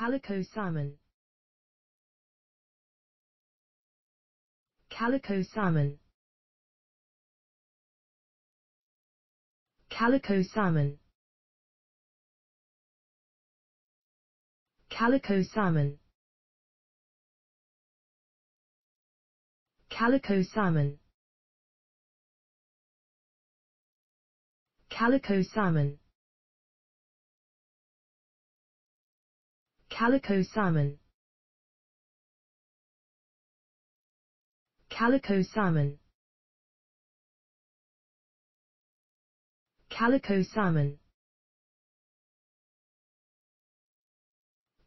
Calico salmon. Calico salmon. Calico salmon. Calico salmon. Calico salmon. Calico salmon. Calico salmon. Calico salmon. Calico salmon.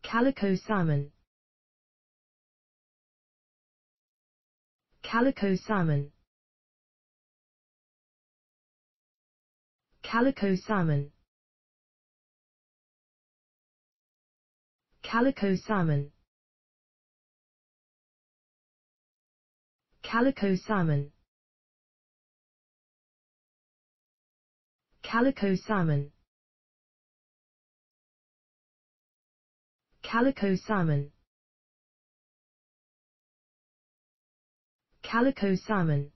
Calico salmon. Calico salmon. Calico salmon. Calico salmon. Calico salmon. Calico salmon. Calico salmon. Calico salmon.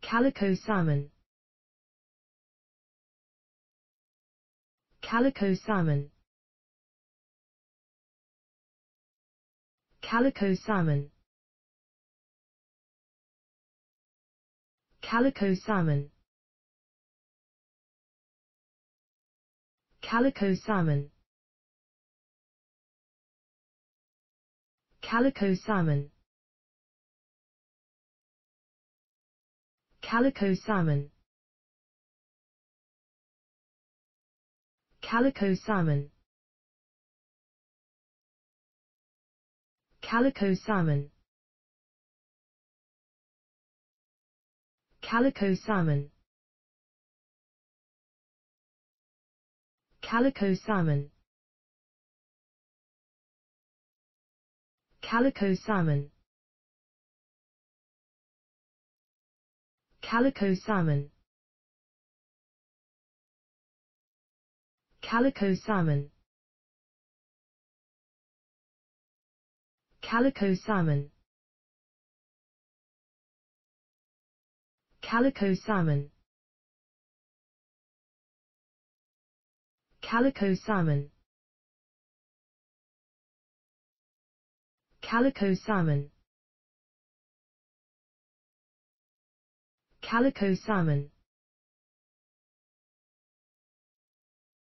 Calico salmon. Calico Salmon Calico Salmon Calico Salmon Calico Salmon Calico Salmon Calico Salmon Calico salmon. Calico salmon. Calico salmon. Calico salmon. Calico salmon. Calico salmon. Calico salmon. Calico salmon. Calico salmon. Calico salmon. Calico salmon. Calico salmon.